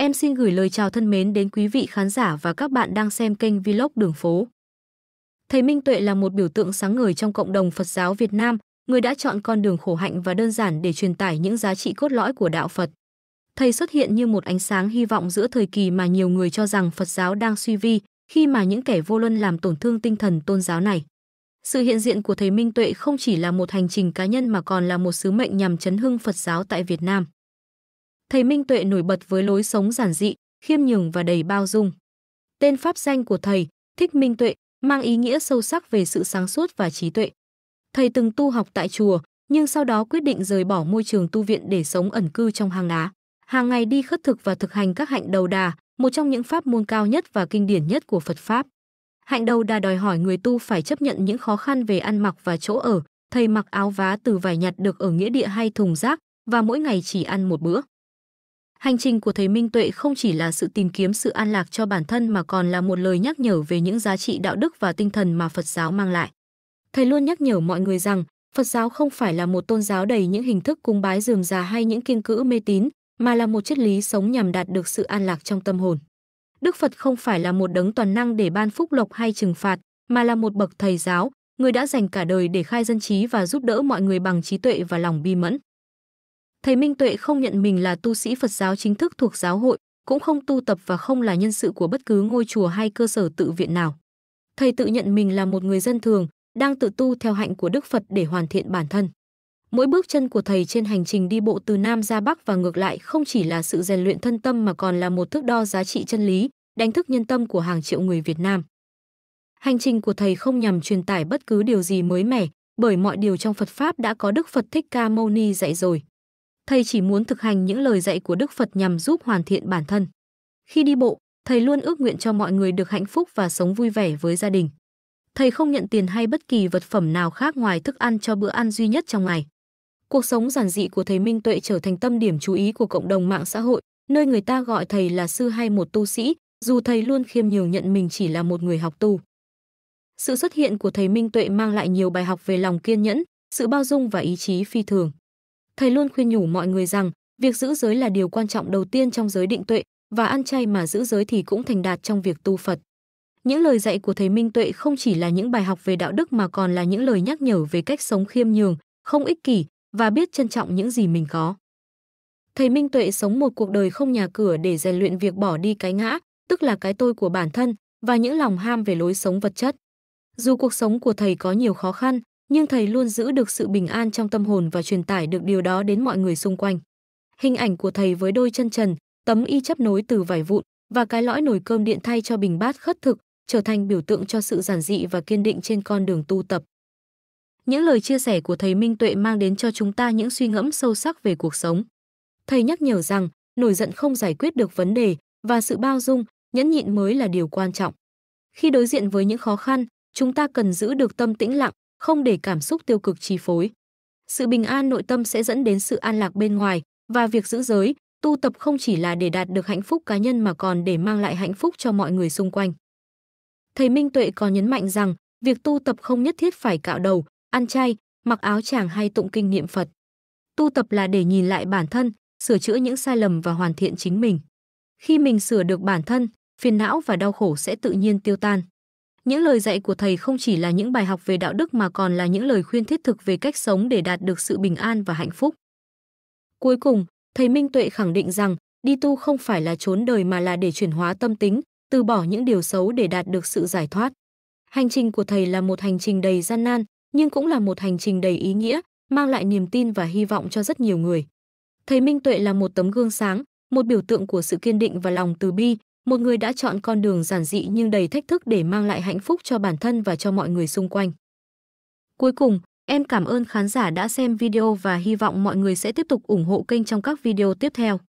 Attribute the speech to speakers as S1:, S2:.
S1: Em xin gửi lời chào thân mến đến quý vị khán giả và các bạn đang xem kênh Vlog Đường Phố. Thầy Minh Tuệ là một biểu tượng sáng ngời trong cộng đồng Phật giáo Việt Nam, người đã chọn con đường khổ hạnh và đơn giản để truyền tải những giá trị cốt lõi của đạo Phật. Thầy xuất hiện như một ánh sáng hy vọng giữa thời kỳ mà nhiều người cho rằng Phật giáo đang suy vi, khi mà những kẻ vô luân làm tổn thương tinh thần tôn giáo này. Sự hiện diện của thầy Minh Tuệ không chỉ là một hành trình cá nhân mà còn là một sứ mệnh nhằm chấn hưng Phật giáo tại Việt Nam thầy Minh Tuệ nổi bật với lối sống giản dị, khiêm nhường và đầy bao dung. Tên pháp danh của thầy, Thích Minh Tuệ, mang ý nghĩa sâu sắc về sự sáng suốt và trí tuệ. Thầy từng tu học tại chùa, nhưng sau đó quyết định rời bỏ môi trường tu viện để sống ẩn cư trong hang đá. Hàng ngày đi khất thực và thực hành các hạnh đầu đà, một trong những pháp môn cao nhất và kinh điển nhất của Phật Pháp. Hạnh đầu đà đòi hỏi người tu phải chấp nhận những khó khăn về ăn mặc và chỗ ở, thầy mặc áo vá từ vải nhặt được ở nghĩa địa hay thùng rác và mỗi ngày chỉ ăn một bữa. Hành trình của thầy Minh Tuệ không chỉ là sự tìm kiếm sự an lạc cho bản thân mà còn là một lời nhắc nhở về những giá trị đạo đức và tinh thần mà Phật giáo mang lại. Thầy luôn nhắc nhở mọi người rằng Phật giáo không phải là một tôn giáo đầy những hình thức cúng bái dường già hay những kiêng cữ mê tín, mà là một triết lý sống nhằm đạt được sự an lạc trong tâm hồn. Đức Phật không phải là một đấng toàn năng để ban phúc lộc hay trừng phạt, mà là một bậc thầy giáo, người đã dành cả đời để khai dân trí và giúp đỡ mọi người bằng trí tuệ và lòng bi mẫn. Thầy Minh Tuệ không nhận mình là tu sĩ Phật giáo chính thức thuộc giáo hội, cũng không tu tập và không là nhân sự của bất cứ ngôi chùa hay cơ sở tự viện nào. Thầy tự nhận mình là một người dân thường, đang tự tu theo hạnh của Đức Phật để hoàn thiện bản thân. Mỗi bước chân của thầy trên hành trình đi bộ từ Nam ra Bắc và ngược lại không chỉ là sự rèn luyện thân tâm mà còn là một thước đo giá trị chân lý, đánh thức nhân tâm của hàng triệu người Việt Nam. Hành trình của thầy không nhằm truyền tải bất cứ điều gì mới mẻ, bởi mọi điều trong Phật Pháp đã có Đức Phật Thích Ca Mâu Ni dạy rồi thầy chỉ muốn thực hành những lời dạy của Đức Phật nhằm giúp hoàn thiện bản thân. Khi đi bộ, thầy luôn ước nguyện cho mọi người được hạnh phúc và sống vui vẻ với gia đình. Thầy không nhận tiền hay bất kỳ vật phẩm nào khác ngoài thức ăn cho bữa ăn duy nhất trong ngày. Cuộc sống giản dị của thầy Minh Tuệ trở thành tâm điểm chú ý của cộng đồng mạng xã hội, nơi người ta gọi thầy là sư hay một tu sĩ, dù thầy luôn khiêm nhường nhận mình chỉ là một người học tu. Sự xuất hiện của thầy Minh Tuệ mang lại nhiều bài học về lòng kiên nhẫn, sự bao dung và ý chí phi thường thầy luôn khuyên nhủ mọi người rằng việc giữ giới là điều quan trọng đầu tiên trong giới định tuệ và ăn chay mà giữ giới thì cũng thành đạt trong việc tu Phật. Những lời dạy của thầy Minh Tuệ không chỉ là những bài học về đạo đức mà còn là những lời nhắc nhở về cách sống khiêm nhường, không ích kỷ và biết trân trọng những gì mình có. Thầy Minh Tuệ sống một cuộc đời không nhà cửa để rèn luyện việc bỏ đi cái ngã, tức là cái tôi của bản thân và những lòng ham về lối sống vật chất. Dù cuộc sống của thầy có nhiều khó khăn, nhưng thầy luôn giữ được sự bình an trong tâm hồn và truyền tải được điều đó đến mọi người xung quanh. Hình ảnh của thầy với đôi chân trần, tấm y chấp nối từ vải vụn và cái lõi nồi cơm điện thay cho bình bát khất thực, trở thành biểu tượng cho sự giản dị và kiên định trên con đường tu tập. Những lời chia sẻ của thầy Minh Tuệ mang đến cho chúng ta những suy ngẫm sâu sắc về cuộc sống. Thầy nhắc nhở rằng, nổi giận không giải quyết được vấn đề và sự bao dung, nhẫn nhịn mới là điều quan trọng. Khi đối diện với những khó khăn, chúng ta cần giữ được tâm tĩnh lặng, không để cảm xúc tiêu cực chi phối. Sự bình an nội tâm sẽ dẫn đến sự an lạc bên ngoài và việc giữ giới, tu tập không chỉ là để đạt được hạnh phúc cá nhân mà còn để mang lại hạnh phúc cho mọi người xung quanh. Thầy Minh Tuệ còn nhấn mạnh rằng, việc tu tập không nhất thiết phải cạo đầu, ăn chay, mặc áo chàng hay tụng kinh niệm Phật. Tu tập là để nhìn lại bản thân, sửa chữa những sai lầm và hoàn thiện chính mình. Khi mình sửa được bản thân, phiền não và đau khổ sẽ tự nhiên tiêu tan. Những lời dạy của thầy không chỉ là những bài học về đạo đức mà còn là những lời khuyên thiết thực về cách sống để đạt được sự bình an và hạnh phúc. Cuối cùng, thầy Minh Tuệ khẳng định rằng đi tu không phải là trốn đời mà là để chuyển hóa tâm tính, từ bỏ những điều xấu để đạt được sự giải thoát. Hành trình của thầy là một hành trình đầy gian nan, nhưng cũng là một hành trình đầy ý nghĩa, mang lại niềm tin và hy vọng cho rất nhiều người. Thầy Minh Tuệ là một tấm gương sáng, một biểu tượng của sự kiên định và lòng từ bi, một người đã chọn con đường giản dị nhưng đầy thách thức để mang lại hạnh phúc cho bản thân và cho mọi người xung quanh. Cuối cùng, em cảm ơn khán giả đã xem video và hy vọng mọi người sẽ tiếp tục ủng hộ kênh trong các video tiếp theo.